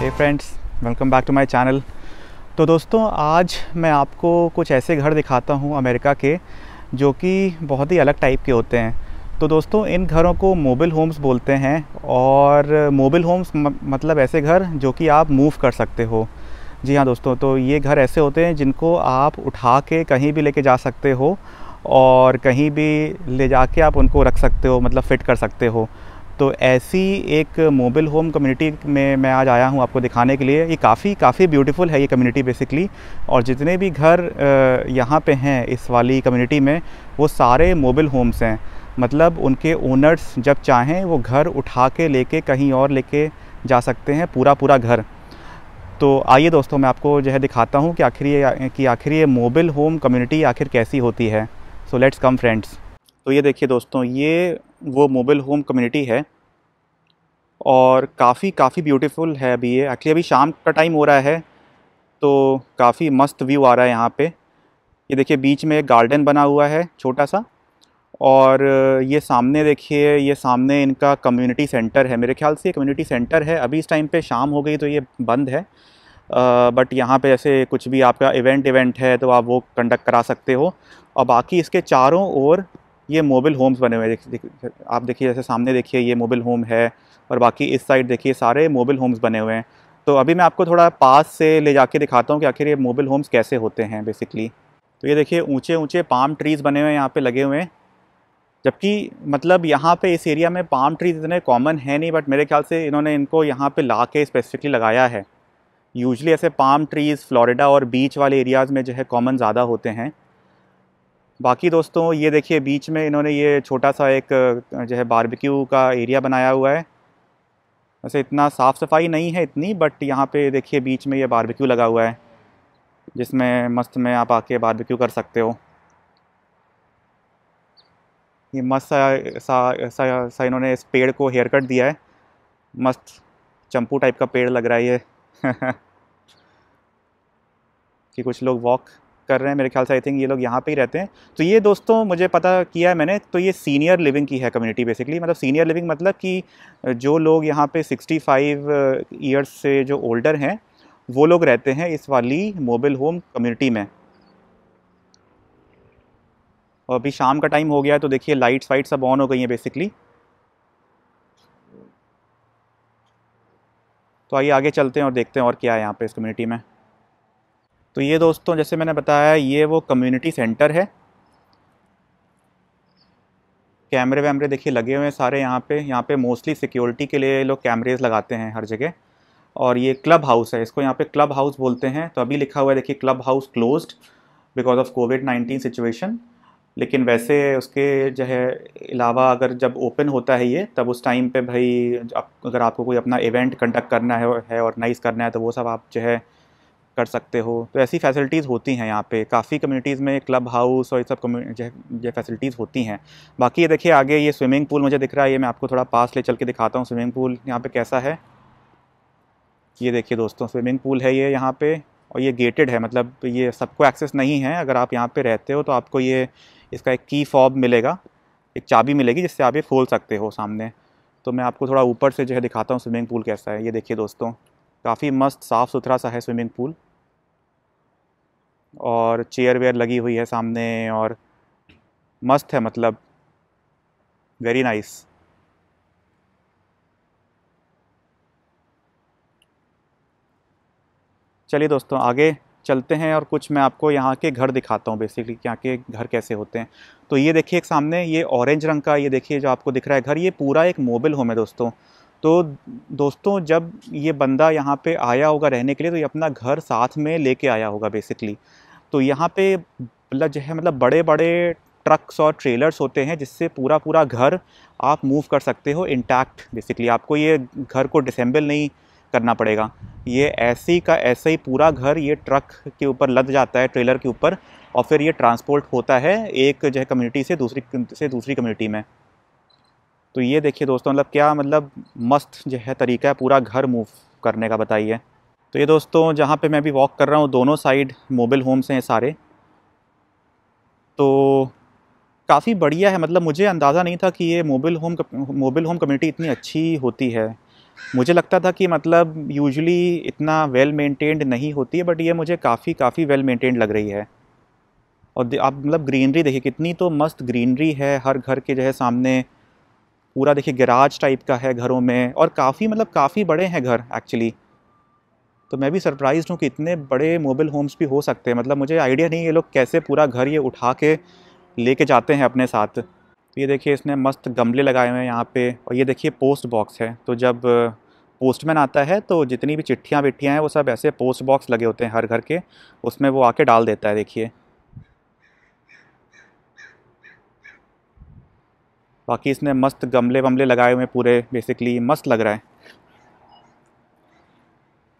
hey friends welcome back to my channel तो दोस्तों आज मैं आपको कुछ ऐसे घर दिखाता हूँ अमेरिका के जो कि बहुत ही अलग टाइप के होते हैं तो दोस्तों इन घरों को मोबाइल होम्स बोलते हैं और मोबाइल होम्स मतलब ऐसे घर जो कि आप मूव कर सकते हो जी हाँ दोस्तों तो ये घर ऐसे होते हैं जिनको आप उठा के कहीं भी लेके जा सकते हो और कहीं भी ले जा आप उनको रख सकते हो मतलब फ़िट कर सकते हो तो ऐसी एक मोबाइल होम कम्युनिटी में मैं आज आया हूँ आपको दिखाने के लिए ये काफ़ी काफ़ी ब्यूटीफुल है ये कम्युनिटी बेसिकली और जितने भी घर यहाँ पे हैं इस वाली कम्युनिटी में वो सारे मोबाइल होम्स हैं मतलब उनके ओनर्स जब चाहें वो घर उठा के ले के कहीं और लेके जा सकते हैं पूरा पूरा घर तो आइए दोस्तों मैं आपको जो है दिखाता हूँ कि आखिर ये कि आखिर ये मोबाइल होम कम्युनिटी आखिर कैसी होती है सो लेट्स कम फ्रेंड्स तो ये देखिए दोस्तों ये वो मोबाइल होम कम्युनिटी है और काफ़ी काफ़ी ब्यूटीफुल है अभी ये एक्चुअली अभी शाम का टाइम हो रहा है तो काफ़ी मस्त व्यू आ रहा है यहाँ पे ये देखिए बीच में एक गार्डन बना हुआ है छोटा सा और ये सामने देखिए ये सामने इनका कम्युनिटी सेंटर है मेरे ख्याल से ये कम्युनिटी सेंटर है अभी इस टाइम पे शाम हो गई तो ये बंद है आ, बट यहाँ पे ऐसे कुछ भी आपका इवेंट इवेंट है तो आप वो कंडक्ट करा सकते हो और बाकी इसके चारों ओर ये मोबाइल होम्स बने हुए हैं आप देखिए जैसे सामने देखिए ये मोबाइल होम है और बाकी इस साइड देखिए सारे मोबाइल होम्स बने हुए हैं तो अभी मैं आपको थोड़ा पास से ले जाके दिखाता हूँ कि आखिर ये मोबाइल होम्स कैसे होते हैं बेसिकली तो ये देखिए ऊंचे ऊंचे पाम ट्रीज़ बने हुए हैं यहाँ पे लगे हुए हैं जबकि मतलब यहाँ पे इस एरिया में पाम ट्रीज़ इतने कॉमन है नहीं बट मेरे ख्याल से इन्होंने इनको यहाँ पे ला के स्पेसिफिकली लगाया है यूजली ऐसे पाम ट्रीज़ फ्लोरिडा और बीच वाले एरियाज़ में जो है कॉमन ज़्यादा होते हैं बाकी दोस्तों ये देखिए बीच में इन्होंने ये छोटा सा एक जो है बारबेक्यू का एरिया बनाया हुआ है वैसे इतना साफ़ सफाई नहीं है इतनी बट यहाँ पे देखिए बीच में ये बारबेक्यू लगा हुआ है जिसमें मस्त में आप आके बारबेक्यू कर सकते हो ये मस्त सा सा सा, सा इन्होंने इस पेड़ को हेयर कट दिया है मस्त चंपू टाइप का पेड़ लग रहा है ये कि कुछ लोग वॉक कर रहे हैं मेरे ख्याल से आई थिंक ये लोग यहाँ पे ही रहते हैं तो ये दोस्तों मुझे पता किया है मैंने तो ये सीनियर लिविंग की है कम्युनिटी बेसिकली मतलब सीनियर लिविंग मतलब कि जो लोग यहाँ पे 65 फाइव ईयर्स से जो ओल्डर हैं वो लोग रहते हैं इस वाली मोबाइल होम कम्युनिटी में और अभी शाम का टाइम हो गया है तो देखिए लाइट्स वाइट सब ऑन हो गई हैं बेसिकली तो आइए आगे चलते हैं और देखते हैं और क्या है यहाँ पे इस कम्युनिटी में तो ये दोस्तों जैसे मैंने बताया ये वो कम्युनिटी सेंटर है कैमरे वैमरे देखिए लगे हुए हैं सारे यहाँ पे यहाँ पे मोस्टली सिक्योरिटी के लिए लोग कैमरेज लगाते हैं हर जगह और ये क्लब हाउस है इसको यहाँ पे क्लब हाउस बोलते हैं तो अभी लिखा हुआ है देखिए clubhouse closed because of covid nineteen situation लेकिन वैसे उसके जो है अलावा अगर जब ओपन होता है ये तब उस टाइम पे भाई अगर आपको कोई अपना इवेंट कंडक्ट करना है, है ऑर्गेनाइज़ करना है तो वो सब आप जो है कर सकते हो तो ऐसी फैसिलिटीज़ होती हैं यहाँ पे काफ़ी कम्युनिटीज़ में क्लब हाउस और ये सब ये फैसिलिटीज़ होती हैं बाकी ये देखिए आगे ये स्विमिंग पूल मुझे दिख रहा है ये मैं आपको थोड़ा पास ले चल के दिखाता हूँ स्विमिंग पूल यहाँ पे कैसा है ये देखिए दोस्तों स्विमिंग पूल है ये यहाँ पे और ये गेटेड है मतलब ये सबको एक्सेस नहीं है अगर आप यहाँ पर रहते हो तो आपको ये इसका एक की फॉब मिलेगा एक चाबी मिलेगी जिससे आप ये खोल सकते हो सामने तो मैं आपको थोड़ा ऊपर से जो है दिखाता हूँ स्विमिंग पूल कैसा है ये देखिए दोस्तों काफ़ी मस्त साफ़ सुथरा सा है स्विमिंग पूल और चेयर वेयर लगी हुई है सामने और मस्त है मतलब वेरी नाइस चलिए दोस्तों आगे चलते हैं और कुछ मैं आपको यहाँ के घर दिखाता हूँ बेसिकली यहाँ के घर कैसे होते हैं तो ये देखिए एक सामने ये ऑरेंज रंग का ये देखिए जो आपको दिख रहा है घर ये पूरा एक मोबाइल होम है दोस्तों तो दोस्तों जब ये बंदा यहाँ पे आया होगा रहने के लिए तो ये अपना घर साथ में लेके आया होगा बेसिकली तो यहाँ पे मतलब जो है मतलब बड़े बड़े ट्रक्स और ट्रेलर्स होते हैं जिससे पूरा पूरा घर आप मूव कर सकते हो इंटैक्ट बेसिकली आपको ये घर को डिसम्बल नहीं करना पड़ेगा ये ऐसे का ऐसे ही पूरा घर ये ट्रक के ऊपर लद जाता है ट्रेलर के ऊपर और फिर ये ट्रांसपोर्ट होता है एक जो है कम्युनिटी से दूसरी से दूसरी कम्युनिटी में तो ये देखिए दोस्तों मतलब क्या मतलब मस्त जो है तरीका है पूरा घर मूव करने का बताइए तो ये दोस्तों जहाँ पे मैं भी वॉक कर रहा हूँ दोनों साइड मोबाइल होम्स हैं सारे तो काफ़ी बढ़िया है मतलब मुझे अंदाज़ा नहीं था कि ये mobile home mobile home community इतनी अच्छी होती है मुझे लगता था कि मतलब यूजुअली इतना वेल मेंटेन्ड नहीं होती है बट ये मुझे काफ़ी काफ़ी वेल मेंटेन्ड लग रही है और आप मतलब ग्रीनरी देखिए कितनी तो मस्त ग्रीनरी है हर घर के जो है सामने पूरा देखिए गराज टाइप का है घरों में और काफ़ी मतलब काफ़ी बड़े हैं घर एक्चुअली तो मैं भी सरप्राइज हूँ कि इतने बड़े मोबाइल होम्स भी हो सकते हैं मतलब मुझे आइडिया नहीं ये लोग कैसे पूरा घर ये उठा के लेके जाते हैं अपने साथ तो ये देखिए इसने मस्त गमले लगाए हुए हैं यहाँ पे और ये देखिए पोस्ट बॉक्स है तो जब पोस्टमैन आता है तो जितनी भी चिट्ठियाँ विट्ठियाँ हैं वो सब ऐसे पोस्ट बॉक्स लगे होते हैं हर घर के उसमें वो आके डाल देता है देखिए बाकी इसने मस्त गमले वमले लगाए हुए पूरे बेसिकली मस्त लग रहा है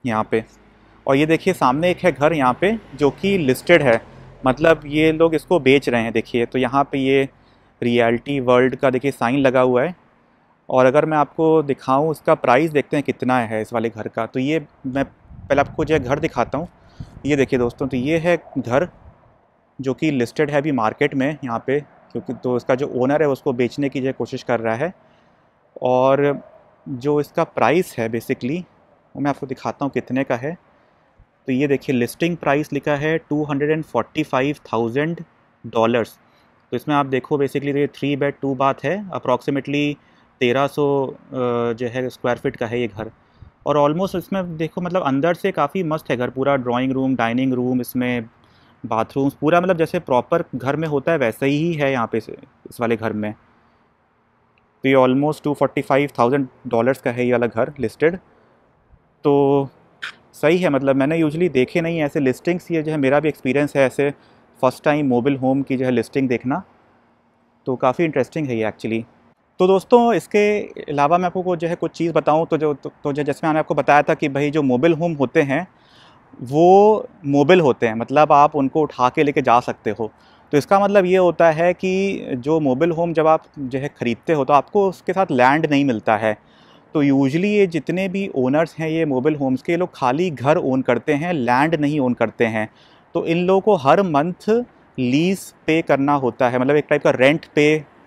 यहाँ पे और ये देखिए सामने एक है घर यहाँ पे जो कि लिस्टेड है मतलब ये लोग इसको बेच रहे हैं देखिए तो यहाँ पे ये रियलिटी वर्ल्ड का देखिए साइन लगा हुआ है और अगर मैं आपको दिखाऊँ इसका प्राइस देखते हैं कितना है इस वाले घर का तो ये मैं पहले आपको जो घर दिखाता हूँ ये देखिए दोस्तों तो ये है घर जो कि लिस्टेड है अभी मार्केट में यहाँ पे क्योंकि तो इसका जो ओनर है उसको बेचने की जो कोशिश कर रहा है और जो इसका प्राइस है बेसिकली वो मैं आपको दिखाता हूँ कितने का है तो ये देखिए लिस्टिंग प्राइस लिखा है two hundred and forty five thousand dollars तो इसमें आप देखो बेसिकली ये थ्री बेड टू बाथ है अप्रॉक्सीमेटली तेरह सौ जो है स्क्वायर फिट का है ये घर और ऑलमोस्ट इसमें देखो मतलब अंदर से काफ़ी मस्त है घर पूरा ड्राइंग रूम डाइनिंग रूम इसमें बाथरूम्स पूरा मतलब जैसे प्रॉपर घर में होता है वैसे ही है यहाँ पे से इस वाले घर में तो ये almost two forty five thousand dollars का है ये वाला घर लिस्टेड तो सही है मतलब मैंने यूजली देखे नहीं ऐसे लिस्टिंग्स ये जो है मेरा भी एक्सपीरियंस है ऐसे फ़र्स्ट टाइम मोबाइल होम की जो है लिस्टिंग देखना तो काफ़ी इंटरेस्टिंग है ये एक्चुअली तो दोस्तों इसके अलावा मैं आपको जो है कुछ चीज़ बताऊँ तो जो तो, तो जो जैसे मैंने आपको बताया था कि भाई जो मोबाइल होम होते हैं वो मोबाइल होते हैं मतलब आप उनको उठा के लेके जा सकते हो तो इसका मतलब ये होता है कि जो मोबाइल होम जब आप जो है ख़रीदते हो तो आपको उसके साथ लैंड नहीं मिलता है तो यूजली ये जितने भी ओनर्स हैं ये मोबाइल होम्स के लोग खाली घर ओन करते हैं लैंड नहीं ओन करते हैं तो इन लोगों को हर मंथ लीज़ पे करना होता है मतलब एक टाइप का रेंट पे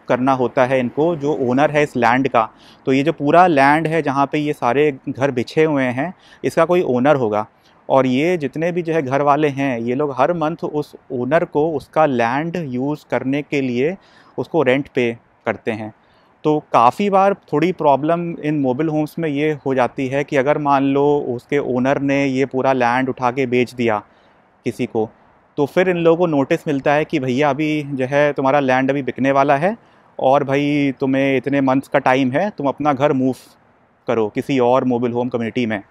करना होता है इनको जो ओनर है इस लैंड का तो ये जो पूरा लैंड है जहाँ पे ये सारे घर बिछे हुए हैं इसका कोई ओनर होगा और ये जितने भी जो है घर वाले हैं ये लोग हर मंथ उस ओनर को उसका लैंड यूज़ करने के लिए उसको रेंट पे करते हैं तो काफ़ी बार थोड़ी प्रॉब्लम इन मोबाइल होम्स में ये हो जाती है कि अगर मान लो उसके ओनर ने ये पूरा लैंड उठा के बेच दिया किसी को तो फिर इन लोगों को नोटिस मिलता है कि भैया अभी जो है तुम्हारा लैंड अभी बिकने वाला है और भाई तुम्हें इतने मंथ्स का टाइम है तुम अपना घर मूव करो किसी और मोबाइल होम कम्युनिटी में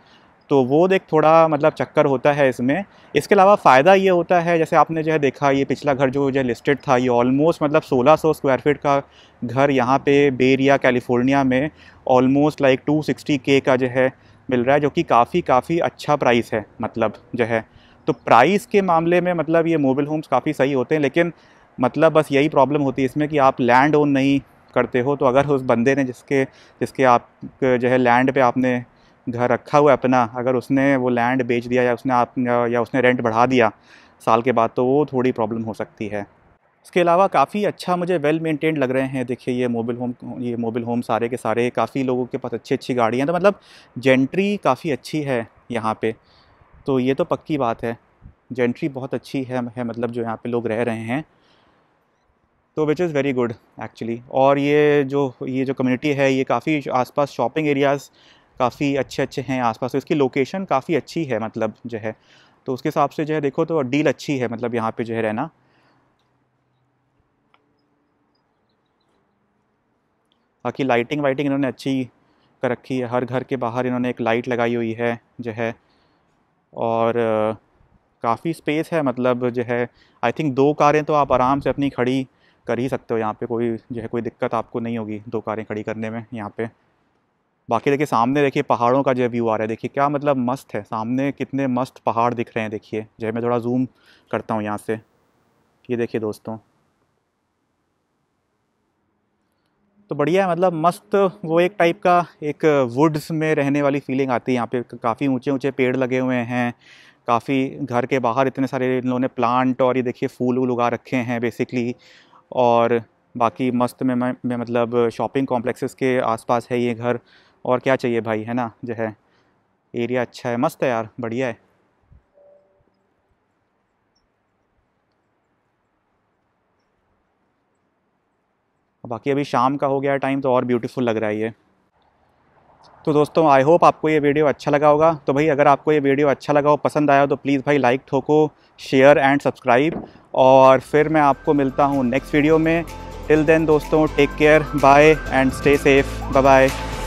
तो वो एक थोड़ा मतलब चक्कर होता है इसमें इसके अलावा फ़ायदा ये होता है जैसे आपने जो है देखा ये पिछला घर जो जो लिस्टेड था ये ऑलमोस्ट मतलब 1600 स्क्वायर फीट का घर यहाँ पे बेरिया कैलिफोर्निया में ऑलमोस्ट लाइक 260 के का जो है मिल रहा है जो कि काफ़ी काफ़ी अच्छा प्राइस है मतलब जो है तो प्राइस के मामले में मतलब ये मोबल होम्स काफ़ी सही होते हैं लेकिन मतलब बस यही प्रॉब्लम होती है इसमें कि आप लैंड ओन नहीं करते हो तो अगर उस बंदे ने जिसके जिसके आप जो है लैंड पे आपने घर रखा हुआ है अपना अगर उसने वो लैंड बेच दिया या उसने आप या उसने रेंट बढ़ा दिया साल के बाद तो वो थोड़ी प्रॉब्लम हो सकती है इसके अलावा काफ़ी अच्छा मुझे वेल मेंटेन्ड लग रहे हैं देखिए ये मोबाइल होम ये मोबाइल होम सारे के सारे काफ़ी लोगों के पास अच्छी अच्छी गाड़ियाँ तो मतलब जेंट्री काफ़ी अच्छी है यहाँ पे तो ये तो पक्की बात है जेंट्री बहुत अच्छी है, है मतलब जो यहाँ पे लोग रह रहे हैं तो which is very good actually और ये जो ये जो कम्युनिटी है ये काफ़ी आसपास शॉपिंग एरियाज़ काफ़ी अच्छे अच्छे हैं आसपास तो इसकी लोकेशन काफ़ी अच्छी है मतलब जो है तो उसके हिसाब से जो है देखो तो डील अच्छी है मतलब यहाँ पे जो है रहना बाकी लाइटिंग वाइटिंग इन्होंने अच्छी कर रखी है हर घर के बाहर इन्होंने एक लाइट लगाई हुई है जो है और काफ़ी स्पेस है मतलब जो है आई थिंक दो कारें तो आप आराम से अपनी खड़ी कर ही सकते हो यहाँ पे कोई जो है कोई दिक्कत आपको नहीं होगी दो कारें खड़ी करने में यहाँ पे बाकी देखिए सामने देखिए पहाड़ों का जो व्यू आ रहा है देखिए क्या मतलब मस्त है सामने कितने मस्त पहाड़ दिख रहे हैं देखिए जो मैं थोड़ा जूम करता हूँ यहाँ से ये देखिए दोस्तों तो बढ़िया है मतलब मस्त वो एक टाइप का एक वुड्स में रहने वाली फीलिंग आती है यहाँ पे काफ़ी ऊंचे ऊंचे पेड़ लगे हुए हैं काफ़ी घर के बाहर इतने सारे इन लोगों ने प्लांट और ये देखिए फूल वूल उगा रखे हैं बेसिकली और बाकी मस्त में मैं, मैं मतलब शॉपिंग कॉम्प्लेक्सेस के आसपास है ये घर और क्या चाहिए भाई है ना जो है एरिया अच्छा है मस्त है यार बढ़िया है बाकी अभी शाम का हो गया टाइम तो और ब्यूटीफुल लग रहा है ये तो दोस्तों आई होप आपको ये वीडियो अच्छा लगा होगा तो भाई अगर आपको ये वीडियो अच्छा लगा हो पसंद आया हो तो प्लीज़ भाई लाइक ठोको शेयर एंड सब्सक्राइब और फिर मैं आपको मिलता हूँ नेक्स्ट वीडियो में टिल देन दोस्तों take care bye and stay safe bye bye